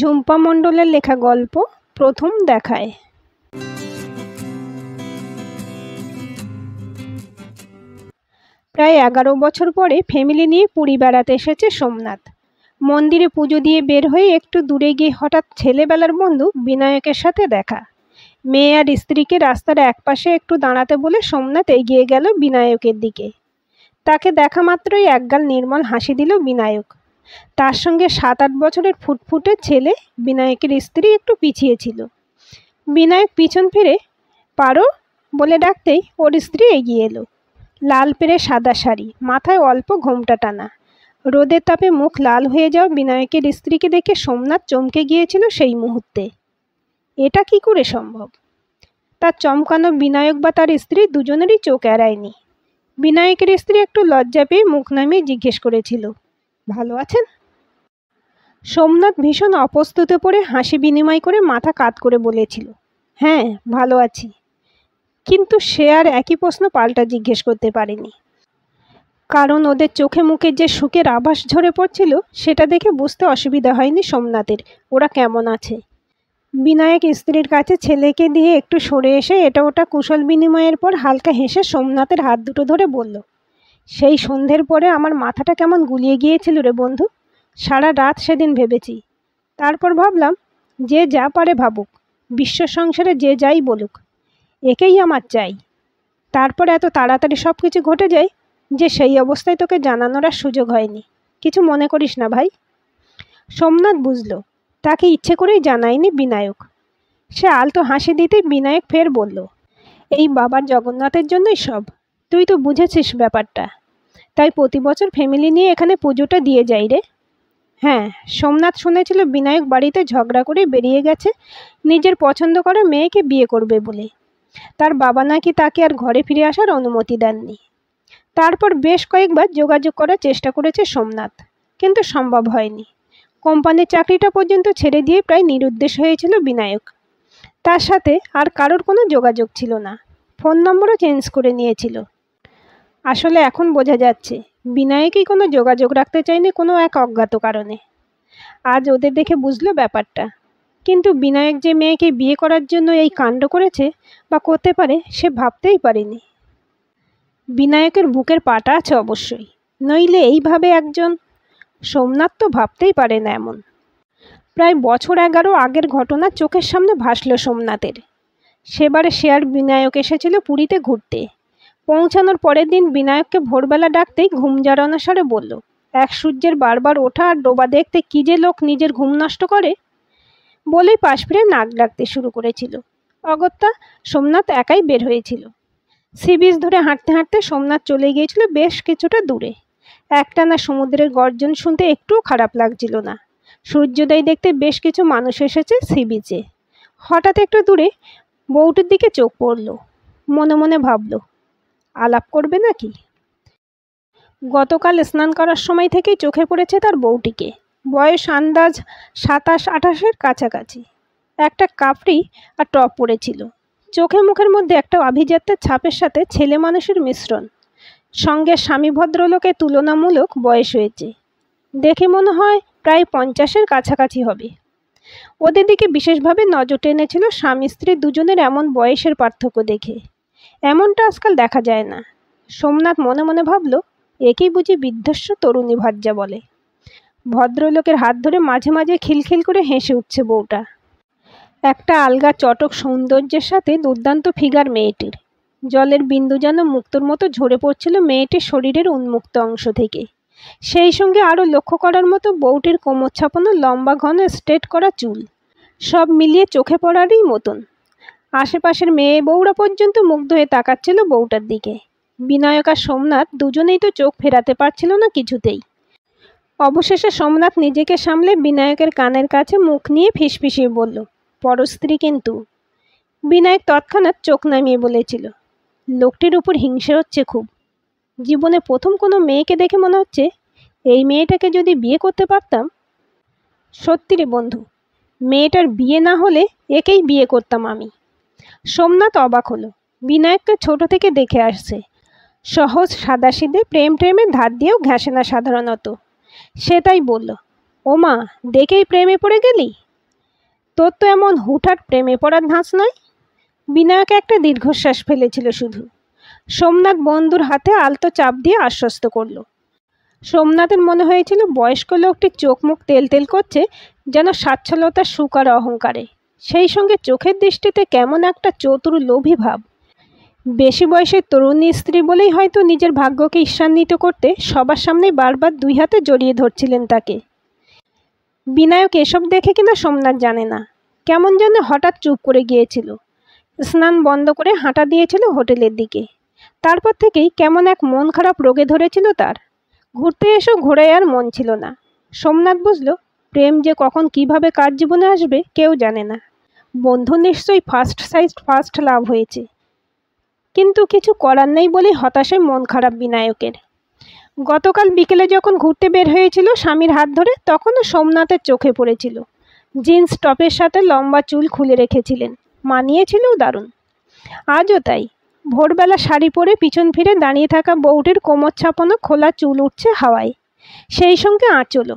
ঝুম্পা মণ্ডলের লেখা গল্প প্রথম দেখায় প্রায় এগারো বছর পরে ফ্যামিলি নিয়ে পুরী বেড়াতে এসেছে সোমনাথ মন্দিরে পুজো দিয়ে বের হয়ে একটু দূরে গিয়ে হঠাৎ ছেলেবেলার বন্ধু বিনায়কের সাথে দেখা মেয়ে আর স্ত্রীকে রাস্তার একপাশে একটু দাঁড়াতে বলে সোমনাথ এগিয়ে গেল বিনায়কের দিকে তাকে দেখা মাত্রই একগাল নির্মল হাসি দিল বিনায়ক তার সঙ্গে সাত আট বছরের ফুটফুটে ছেলে বিনায়কের স্ত্রী একটু পিছিয়ে ছিল বিনায়ক পিছন ফিরে পারো বলে ডাকতেই ওর স্ত্রী এগিয়ে এলো লাল পেরে সাদা শাড়ি মাথায় অল্প ঘোমটা টানা রোদের তাপে মুখ লাল হয়ে যাওয়া বিনায়কের স্ত্রীকে দেখে সোমনাথ চমকে গিয়েছিল সেই মুহূর্তে এটা কি করে সম্ভব তার চমকানো বিনায়ক বা তার স্ত্রী দুজনেরই চোখ এড়ায়নি বিনায়কের স্ত্রী একটু লজ্জা পেয়ে মুখ নামিয়ে জিজ্ঞেস করেছিল ভালো আছেন সোমনাথ ভীষণ অপ্রস্তুতে পড়ে হাসি বিনিময় করে মাথা কাত করে বলেছিল হ্যাঁ ভালো আছি কিন্তু সে আর একই প্রশ্ন পাল্টা জিজ্ঞেস করতে পারেনি কারণ ওদের চোখে মুখে যে সুখের আভাস ঝরে পড়ছিল সেটা দেখে বুঝতে অসুবিধা হয়নি সোমনাথের ওরা কেমন আছে বিনায়ক স্ত্রীর কাছে ছেলেকে দিয়ে একটু সরে এসে এটা ওটা কুশল বিনিময়ের পর হালকা হেসে সোমনাথের হাত দুটো ধরে বলল সেই সন্ধ্যের পরে আমার মাথাটা কেমন গুলিয়ে গিয়েছিল রে বন্ধু সারা রাত সেদিন ভেবেছি তারপর ভাবলাম যে যা পারে ভাবুক বিশ্ব সংসারে যে যাই বলুক একেই আমার চাই তারপর এত তাড়াতাড়ি সব কিছু ঘটে যায় যে সেই অবস্থায় তোকে জানানোর আর সুযোগ হয়নি কিছু মনে করিস না ভাই সোমনাথ বুঝল তাকে ইচ্ছে করেই জানায়নি বিনায়ক সে আলতো হাসি দিতে বিনায়ক ফের বলল এই বাবার জগন্নাথের জন্যই সব তুই তো বুঝেছিস ব্যাপারটা তাই প্রতি বছর ফ্যামিলি নিয়ে এখানে পুজোটা দিয়ে যাই রে হ্যাঁ সোমনাথ শুনেছিল বিনায়ক বাড়িতে ঝগড়া করে বেরিয়ে গেছে নিজের পছন্দ করা মেয়েকে বিয়ে করবে বলে তার বাবা নাকি তাকে আর ঘরে ফিরে আসার অনুমতি দেননি তারপর বেশ কয়েকবার যোগাযোগ করার চেষ্টা করেছে সোমনাথ কিন্তু সম্ভব হয়নি কোম্পানির চাকরিটা পর্যন্ত ছেড়ে দিয়ে প্রায় নিরুদ্দেশ হয়েছিল বিনায়ক তার সাথে আর কারোর কোনো যোগাযোগ ছিল না ফোন নম্বরও চেঞ্জ করে নিয়েছিল আসলে এখন বোঝা যাচ্ছে বিনায়কই কোনো যোগাযোগ রাখতে চাইনি কোনো এক অজ্ঞাত কারণে আজ ওদের দেখে বুঝলো ব্যাপারটা কিন্তু বিনায়ক যে মেয়েকে বিয়ে করার জন্য এই কাণ্ড করেছে বা করতে পারে সে ভাবতেই পারেনি বিনায়কের বুকের পাটা আছে অবশ্যই নইলে এইভাবে একজন সোমনাথ তো ভাবতেই পারে না এমন প্রায় বছর এগারো আগের ঘটনা চোখের সামনে ভাসল সোমনাথের সেবারে সে আর বিনায়ক এসেছিল পুরীতে ঘুরতে পৌঁছানোর পরের দিন বিনায়ককে ভোরবেলা ডাকতেই ঘুম জড়ানো স্বরে বলল এক সূর্যের বারবার ওঠা আর ডোবা দেখতে কী যে লোক নিজের ঘুম নষ্ট করে বলেই পাশ ফিরে নাক ডাকতে শুরু করেছিল অগত্যা সোমনাথ একাই বের হয়েছিল সি বিচ ধরে হাঁটতে হাঁটতে সোমনাথ চলে গিয়েছিল বেশ কিছুটা দূরে একটানা সমুদ্রের গর্জন শুনতে একটুও খারাপ লাগছিল না সূর্যোদয় দেখতে বেশ কিছু মানুষ এসেছে সি বিচে হঠাৎ একটু দূরে বউটির দিকে চোখ পড়ল মনে মনে ভাবলো আলাপ করবে নাকি গতকাল স্নান করার সময় থেকেই চোখে পড়েছে তার বউটিকে বয়স আন্দাজ সাতাশ আঠাশের কাছাকাছি একটা কাপড়ি আর টপ পরেছিল চোখে মুখের মধ্যে একটা অভিজাত্যের ছাপের সাথে ছেলে মানুষের মিশ্রণ সঙ্গে স্বামী ভদ্রলোকে তুলনামূলক বয়স হয়েছে দেখে মনে হয় প্রায় পঞ্চাশের কাছাকাছি হবে ওদের দিকে বিশেষভাবে নজর টেনেছিল স্বামী স্ত্রী দুজনের এমন বয়সের পার্থক্য দেখে এমনটা আজকাল দেখা যায় না সোমনাথ মনে মনে ভাবল একেই বুঝি বিধ্বস্ত তরুণী ভাজ্যা বলে ভদ্রলোকের হাত ধরে মাঝে মাঝে খিলখিল করে হেসে উঠছে বউটা একটা আলগা চটক সৌন্দর্যের সাথে দুর্দান্ত ফিগার মেয়েটির জলের বিন্দু যেন মুক্তর মতো ঝরে পড়ছিল মেয়েটির শরীরের উন্মুক্ত অংশ থেকে সেই সঙ্গে আরও লক্ষ্য করার মতো বউটির কোমর ছাপানো লম্বা ঘন স্ট্রেট করা চুল সব মিলিয়ে চোখে পড়ারই মতন আশেপাশের মেয়ে বউরা পর্যন্ত মুগ্ধ হয়ে তাকাচ্ছিল বউটার দিকে বিনায়ক আর সোমনাথ দুজনেই তো চোখ ফেরাতে পারছিল না কিছুতেই অবশেষে সোমনাথ নিজেকে সামলে বিনায়কের কানের কাছে মুখ নিয়ে ফিসফিসিয়ে বলল পরস্ত্রী কিন্তু বিনায়ক তৎক্ষণাৎ চোখ নামিয়ে বলেছিল লোকটির উপর হিংসে হচ্ছে খুব জীবনে প্রথম কোনো মেয়েকে দেখে মনে হচ্ছে এই মেয়েটাকে যদি বিয়ে করতে পারতাম সত্যি বন্ধু মেয়েটার বিয়ে না হলে একেই বিয়ে করতাম আমি সোমনাথ অবাক হলো বিনায়ককে ছোট থেকে দেখে আসছে সহজ সাদাসিধে প্রেম প্রেমের ধার দিয়েও ঘাসে না সাধারণত সে তাই বলল ওমা দেখেই প্রেমে পড়ে গেলি তোর তো এমন হুঠাট প্রেমে পড়ার ধাঁচ নয় বিনায়ক একটা দীর্ঘশ্বাস ফেলেছিল শুধু সোমনাথ বন্ধুর হাতে আলতো চাপ দিয়ে আশ্বস্ত করল সোমনাথের মনে হয়েছিল বয়স্ক লোকটি চোখ মুখ তেল তেল করছে যেন স্বাচ্ছলতার সুকার অহংকারে সেই সঙ্গে চোখের দৃষ্টিতে কেমন একটা চতুর লোভী ভাব বেশি বয়সের তরুণী স্ত্রী বলেই হয়তো নিজের ভাগ্যকে ঈশ্বান্বিত করতে সবার সামনে বারবার দুই হাতে জড়িয়ে ধরছিলেন তাকে বিনায়ক এসব দেখে কিনা সোমনাথ জানে না কেমন যেন হঠাৎ চুপ করে গিয়েছিল স্নান বন্ধ করে হাঁটা দিয়েছিল হোটেলের দিকে তারপর থেকেই কেমন এক মন খারাপ রোগে ধরেছিল তার ঘুরতে এসেও ঘোরে আর মন ছিল না সোমনাথ বুঝল প্রেম যে কখন কিভাবে কার জীবনে আসবে কেউ জানে না বন্ধু নিশ্চয়ই ফার্স্ট সাইজ ফার্স্ট লাভ হয়েছে কিন্তু কিছু করার নেই বলে হতাশায় মন খারাপ বিনায়কের গতকাল বিকেলে যখন ঘুরতে বের হয়েছিল স্বামীর হাত ধরে তখনও সোমনাথের চোখে পড়েছিল জিন্স টপের সাথে লম্বা চুল খুলে রেখেছিলেন মানিয়েছিল দারুণ আজও তাই ভোরবেলা শাড়ি পরে পিছন ফিরে দাঁড়িয়ে থাকা বউটির কোমর ছাপানো খোলা চুল উঠছে হাওয়ায় সেই সঙ্গে আঁচলও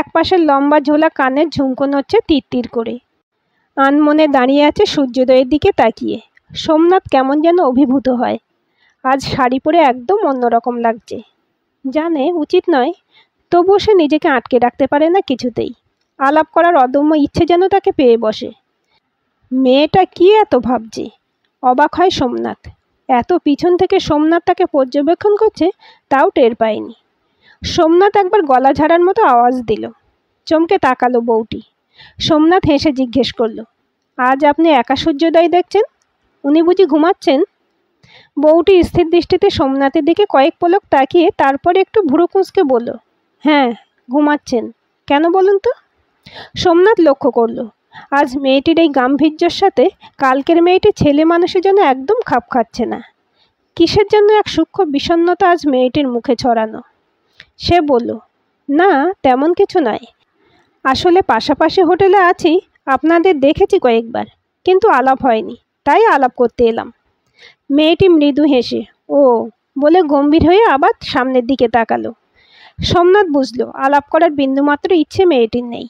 এক পাশের লম্বা ঝোলা কানের ঝুমকো হচ্ছে তীর করে আনমনে দাঁড়িয়ে আছে সূর্যোদয়ের দিকে তাকিয়ে সোমনাথ কেমন যেন অভিভূত হয় আজ শাড়ি পরে একদম অন্যরকম লাগছে জানে উচিত নয় তবুও সে নিজেকে আটকে রাখতে পারে না কিছুতেই আলাপ করার অদম্য ইচ্ছে যেন তাকে পেয়ে বসে মেয়েটা কি এত ভাবছে অবাক হয় সোমনাথ এত পিছন থেকে সোমনাথ তাকে পর্যবেক্ষণ করছে তাও টের পায়নি সোমনাথ একবার গলা ঝাড়ার মতো আওয়াজ দিল চমকে তাকালো বউটি সোমনাথ হেসে জিজ্ঞেস করল আজ আপনি একা সূর্যোদয় দেখছেন উনি বুঝি ঘুমাচ্ছেন বউটি স্থির দৃষ্টিতে সোমনাথের দিকে কয়েক পলক তাকিয়ে তারপরে একটু ভুরু কুঁচকে বলল হ্যাঁ ঘুমাচ্ছেন কেন বলুন তো সোমনাথ লক্ষ্য করল আজ মেয়েটির এই গাম্ভীর্যর সাথে কালকের মেয়েটি ছেলে মানুষের জন্য একদম খাপ খাচ্ছে না কিসের জন্য এক সূক্ষ্ম বিষণ্নতা আজ মেয়েটির মুখে ছড়ানো সে বলল না তেমন কিছু নয় আসলে পাশাপাশি হোটেলে আছি আপনাদের দেখেছি কয়েকবার কিন্তু আলাপ হয়নি তাই আলাপ করতে এলাম মেয়েটি মৃদু হেসে ও বলে গম্ভীর হয়ে আবার সামনের দিকে তাকালো সোমনাথ বুঝলো আলাপ করার বিন্দুমাত্র ইচ্ছে মেয়েটির নেই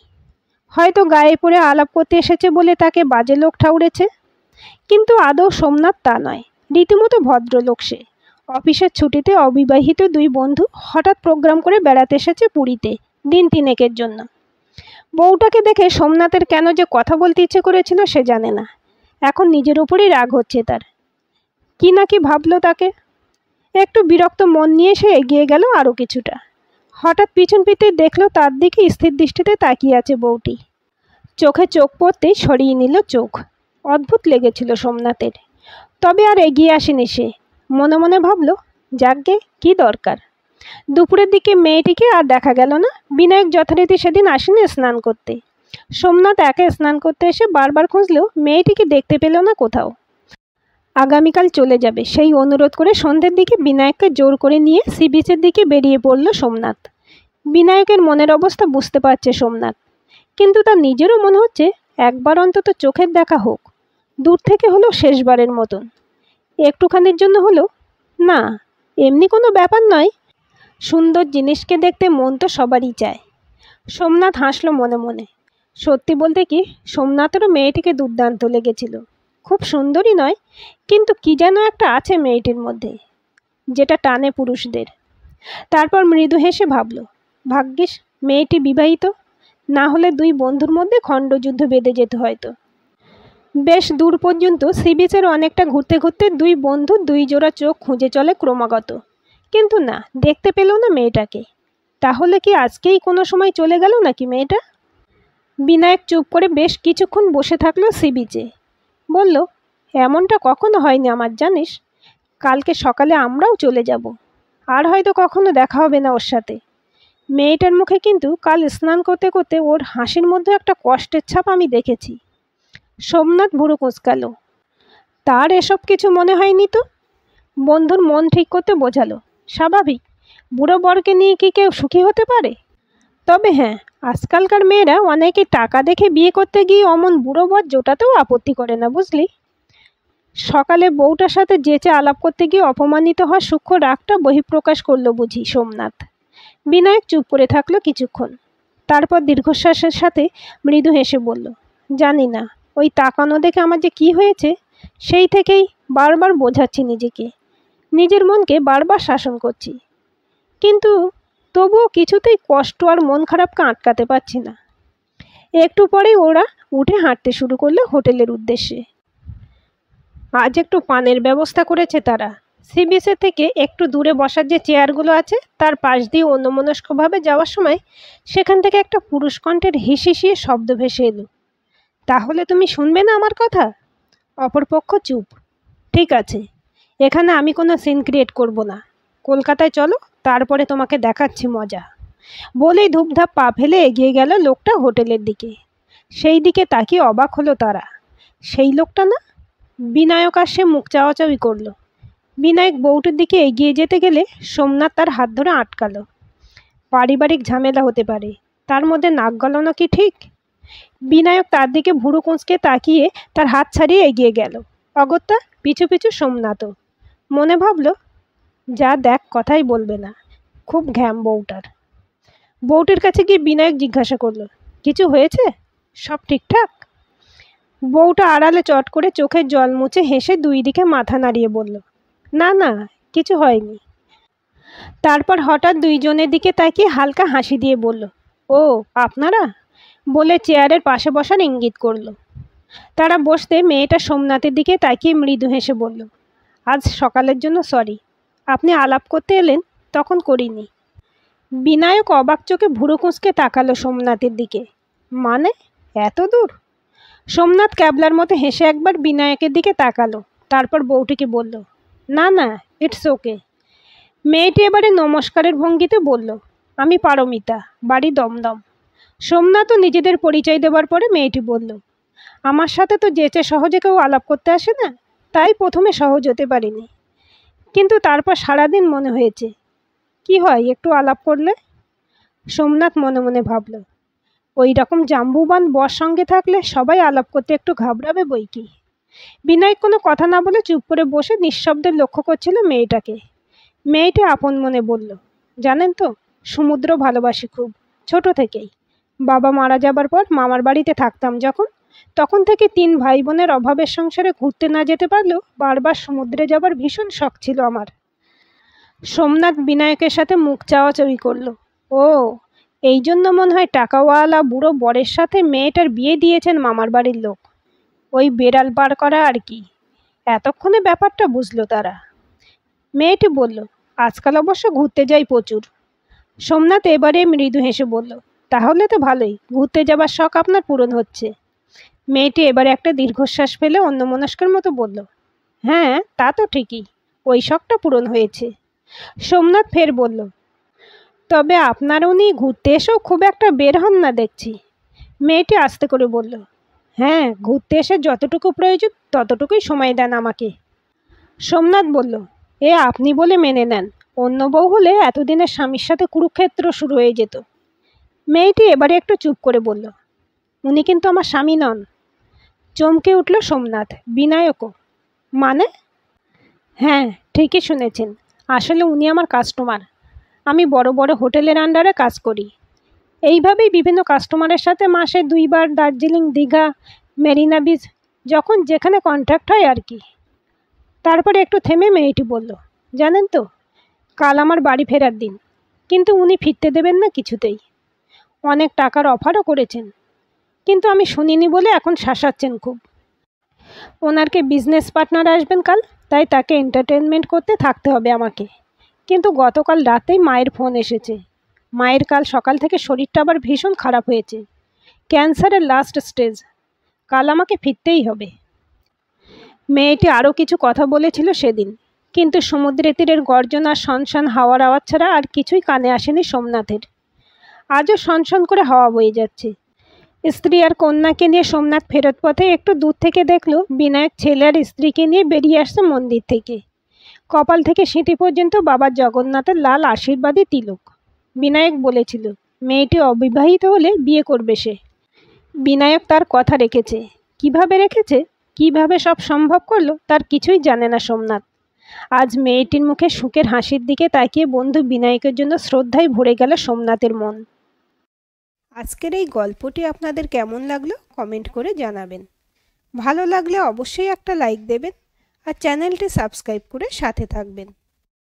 হয়তো গায়ে পড়ে আলাপ করতে এসেছে বলে তাকে বাজে লোক ঠাউরেছে কিন্তু আদৌ সোমনাথ তা নয় রীতিমতো ভদ্রলোক সে অফিসের ছুটিতে অবিবাহিত দুই বন্ধু হঠাৎ প্রোগ্রাম করে বেড়াতে এসেছে পুরীতে দিন তিনেকের জন্য বউটাকে দেখে সোমনাথের কেন যে কথা বলতে ইচ্ছে করেছিল সে জানে না এখন নিজের উপরই রাগ হচ্ছে তার কি নাকি ভাবলো তাকে একটু বিরক্ত মন নিয়ে সে এগিয়ে গেল আরও কিছুটা হঠাৎ পিছন পিতে দেখলো তার দিকে স্থির দৃষ্টিতে তাকিয়ে আছে বউটি চোখে চোখ পড়তেই সরিয়ে নিল চোখ অদ্ভুত লেগেছিল সোমনাথের তবে আর এগিয়ে আসেনি সে মনে মনে ভাবল যাকগে কি দরকার দুপুরের দিকে মেয়েটিকে আর দেখা গেল না বিনায়ক যথারীতি সেদিন আসেনি স্নান করতে সোমনাথ একে স্নান করতে এসে বারবার খুঁজলেও মেয়েটিকে দেখতে পেল না কোথাও আগামীকাল চলে যাবে সেই অনুরোধ করে সন্ধ্যের দিকে বিনায়ককে জোর করে নিয়ে সি বিচের দিকে বেরিয়ে পড়ল সোমনাথ বিনায়কের মনের অবস্থা বুঝতে পারছে সোমনাথ কিন্তু তার নিজেরও মনে হচ্ছে একবার অন্তত চোখের দেখা হোক দূর থেকে হলো শেষবারের মতন একটুখানির জন্য হলো না এমনি কোনো ব্যাপার নয় সুন্দর জিনিসকে দেখতে মন তো সবারই চায় সোমনাথ হাসলো মনে মনে সত্যি বলতে কি সোমনাথেরও মেয়েটিকে দুর্দান্ত লেগেছিল খুব সুন্দরই নয় কিন্তু কি যেন একটা আছে মেয়েটির মধ্যে যেটা টানে পুরুষদের তারপর মৃদু হেসে ভাবল ভাগ্যিস মেয়েটি বিবাহিত না হলে দুই বন্ধুর মধ্যে খণ্ডযুদ্ধ বেঁধে যেত হয়তো বেশ দূর পর্যন্ত সি অনেকটা ঘুরতে ঘুরতে দুই বন্ধু দুই জোড়া চোখ খুঁজে চলে ক্রমাগত কিন্তু না দেখতে পেল না মেয়েটাকে তাহলে কি আজকেই কোনো সময় চলে গেল নাকি মেয়েটা বিনায়ক চুপ করে বেশ কিছুক্ষণ বসে থাকলো সি বিচে বলল এমনটা কখনো হয়নি আমার জানিস কালকে সকালে আমরাও চলে যাব আর হয়তো কখনো দেখা হবে না ওর সাথে মেয়েটার মুখে কিন্তু কাল স্নান করতে করতে ওর হাসির মধ্যে একটা কষ্টের ছাপ আমি দেখেছি সোমনাথ ভুরু কোঁচকালো তার এসব কিছু মনে হয়নি তো বন্ধুর মন ঠিক করতে বোঝালো স্বাভাবিক বুড়ো বরকে নিয়ে কি কেউ সুখী হতে পারে তবে হ্যাঁ আজকালকার মেয়েরা অনেকে টাকা দেখে বিয়ে করতে গিয়ে অমন বুড়ো বর জোটাতেও আপত্তি করে না বুঝলি সকালে বউটার সাথে যেচে আলাপ করতে গিয়ে অপমানিত হওয়ার সূক্ষ্ম রাগটা বহিঃপ্রকাশ করলো বুঝি সোমনাথ বিনায়ক চুপ করে থাকলো কিছুক্ষণ তারপর দীর্ঘশ্বাসের সাথে মৃদু হেসে বলল জানি না ওই তাকানো দেখে আমার যে কি হয়েছে সেই থেকেই বারবার বোঝাচ্ছি নিজেকে নিজের মনকে বারবার শাসন করছি কিন্তু তবুও কিছুতেই কষ্ট আর মন খারাপকে আটকাতে পারছি না একটু পরেই ওরা উঠে হাঁটতে শুরু করলো হোটেলের উদ্দেশ্যে আজ একটু পানের ব্যবস্থা করেছে তারা সিবিএসএ থেকে একটু দূরে বসার যে চেয়ারগুলো আছে তার পাশ দিয়ে অন্যমনস্কভাবে যাওয়ার সময় সেখান থেকে একটা পুরুষ কণ্ঠের হিসিসিয়ে শব্দ ভেসে এলো তাহলে তুমি শুনবে না আমার কথা অপরপক্ষ চুপ ঠিক আছে এখানে আমি কোনো সিন ক্রিয়েট করব না কলকাতায় চলো তারপরে তোমাকে দেখাচ্ছি মজা বলেই ধূপধাপ পা ফেলে এগিয়ে গেল লোকটা হোটেলের দিকে সেই দিকে তাকিয়ে অবাক হলো তারা সেই লোকটা না বিনায়ক আর সে মুখ চাওয়াচাওয়ি করলো বিনায়ক বউটির দিকে এগিয়ে যেতে গেলে সোমনাথ তার হাত ধরে আটকালো পারিবারিক ঝামেলা হতে পারে তার মধ্যে নাক গলানো কি ঠিক বিনায়ক তার দিকে ভুরু কুঁচকে তাকিয়ে তার হাত ছাড়িয়ে এগিয়ে গেল অগত্যা পিছু পিছু সোমনাথও মনে ভাবল যা দেখ কথাই বলবে না খুব ঘ্যাম বউটার বউটির কাছে গিয়ে বিনায়ক জিজ্ঞাসা করলো কিছু হয়েছে সব ঠিকঠাক বউটা আড়ালে চট করে চোখের জল মুছে হেসে দুই দিকে মাথা নাড়িয়ে বলল না না কিছু হয়নি তারপর হঠাৎ দুইজনের দিকে তাকিয়ে হালকা হাসি দিয়ে বলল ও আপনারা বলে চেয়ারের পাশে বসার ইঙ্গিত করল তারা বসতে মেয়েটা সোমনাথের দিকে তাকিয়ে মৃদু হেসে বলল আজ সকালের জন্য সরি আপনি আলাপ করতে এলেন তখন করিনি বিনায়ক অবাক চোখে ভুড়ো কুঁচকে তাকালো সোমনাথের দিকে মানে এত দূর সোমনাথ ক্যাবলার মতো হেসে একবার বিনায়কের দিকে তাকালো তারপর বউটিকে বলল না না ইটস ওকে মেয়েটি এবারে নমস্কারের ভঙ্গিতে বলল আমি পারমিতা বাড়ি দমদম সোমনাথও নিজেদের পরিচয় দেবার পরে মেয়েটি বলল আমার সাথে তো যেচে সহজে কেউ আলাপ করতে আসে না তাই প্রথমে সহজ হতে পারিনি কিন্তু তারপর সারাদিন মনে হয়েছে কি হয় একটু আলাপ করলে সোমনাথ মনে মনে ভাবল ওই রকম জাম্বুবান বর সঙ্গে থাকলে সবাই আলাপ করতে একটু ঘাবড়াবে বই কি বিনায়ক কোনো কথা না বলে চুপ করে বসে নিঃশব্দে লক্ষ্য করছিল মেয়েটাকে মেয়েটি আপন মনে বলল জানেন তো সমুদ্র ভালোবাসি খুব ছোট থেকেই বাবা মারা যাবার পর মামার বাড়িতে থাকতাম যখন তখন থেকে তিন ভাই বোনের অভাবের সংসারে ঘুরতে না যেতে পারলেও বারবার সমুদ্রে যাবার ভীষণ শখ ছিল আমার সোমনাথ বিনায়কের সাথে মুখ চাওয়াচাওয়ি করলো ও এই জন্য মনে হয় টাকাওয়ালা বুড়ো বরের সাথে মেয়েটার বিয়ে দিয়েছেন মামার বাড়ির লোক ওই বেড়াল পার করা আর কি এতক্ষণে ব্যাপারটা বুঝলো তারা মেয়েটি বলল আজকাল অবশ্য ঘুরতে যাই প্রচুর সোমনাথ এবারে মৃদু হেসে বলল তাহলে তো ভালোই ঘুরতে যাবার শখ আপনার পূরণ হচ্ছে মেয়েটি এবারে একটা দীর্ঘশ্বাস ফেলে অন্যমনস্কের মতো বলল হ্যাঁ তা তো ঠিকই ওই শখটা পূরণ হয়েছে সোমনাথ ফের বলল তবে আপনার উনি ঘুরতে এসেও খুব একটা বের হন না দেখছি মেয়েটি আস্তে করে বলল হ্যাঁ ঘুরতে এসে যতটুকু প্রয়োজন ততটুকুই সময় দেন আমাকে সোমনাথ বলল এ আপনি বলে মেনে নেন অন্য বউ হলে এতদিনে স্বামীর সাথে কুরুক্ষেত্র শুরু হয়ে যেত মেয়েটি এবারে একটু চুপ করে বলল উনি কিন্তু আমার স্বামী নন চমকে উঠল সোমনাথ বিনায়কও মানে হ্যাঁ ঠিকই শুনেছেন আসলে উনি আমার কাস্টমার আমি বড় বড় হোটেলের আন্ডারে কাজ করি এইভাবেই বিভিন্ন কাস্টমারের সাথে মাসে দুইবার দার্জিলিং দীঘা মেরিনা বিচ যখন যেখানে কন্ট্রাক্ট হয় আর কি তারপরে একটু থেমে মেয়েটি বলল জানেন তো কাল আমার বাড়ি ফেরার দিন কিন্তু উনি ফিরতে দেবেন না কিছুতেই অনেক টাকার অফারও করেছেন কিন্তু আমি শুনিনি বলে এখন শাসাচ্ছেন খুব ওনারকে বিজনেস পার্টনার আসবেন কাল তাই তাকে এন্টারটেনমেন্ট করতে থাকতে হবে আমাকে কিন্তু গতকাল রাতেই মায়ের ফোন এসেছে মায়ের কাল সকাল থেকে শরীরটা আবার ভীষণ খারাপ হয়েছে ক্যান্সারের লাস্ট স্টেজ কাল আমাকে ফিরতেই হবে মেয়েটি আরও কিছু কথা বলেছিল সেদিন কিন্তু সমুদ্রে তীরের গর্জন আর সনসান হাওয়ার আওয়াজ ছাড়া আর কিছুই কানে আসেনি সোমনাথের আজও সনসন করে হাওয়া বয়ে যাচ্ছে স্ত্রী আর কন্যাকে নিয়ে সোমনাথ ফেরত পথে একটু দূর থেকে দেখল বিনায়ক ছেলে আর স্ত্রীকে নিয়ে বেরিয়ে আসছে মন্দির থেকে কপাল থেকে সিঁটি পর্যন্ত বাবা জগন্নাথের লাল আশীর্বাদী তিলক বিনায়ক বলেছিল মেয়েটি অবিবাহিত হলে বিয়ে করবে সে বিনায়ক তার কথা রেখেছে কিভাবে রেখেছে কিভাবে সব সম্ভব করলো তার কিছুই জানে না সোমনাথ আজ মেয়েটির মুখে সুখের হাসির দিকে তাকিয়ে বন্ধু বিনায়কের জন্য শ্রদ্ধায় ভরে গেল সোমনাথের মন আজকের এই গল্পটি আপনাদের কেমন লাগলো কমেন্ট করে জানাবেন ভালো লাগলে অবশ্যই একটা লাইক দেবেন আর চ্যানেলটি সাবস্ক্রাইব করে সাথে থাকবেন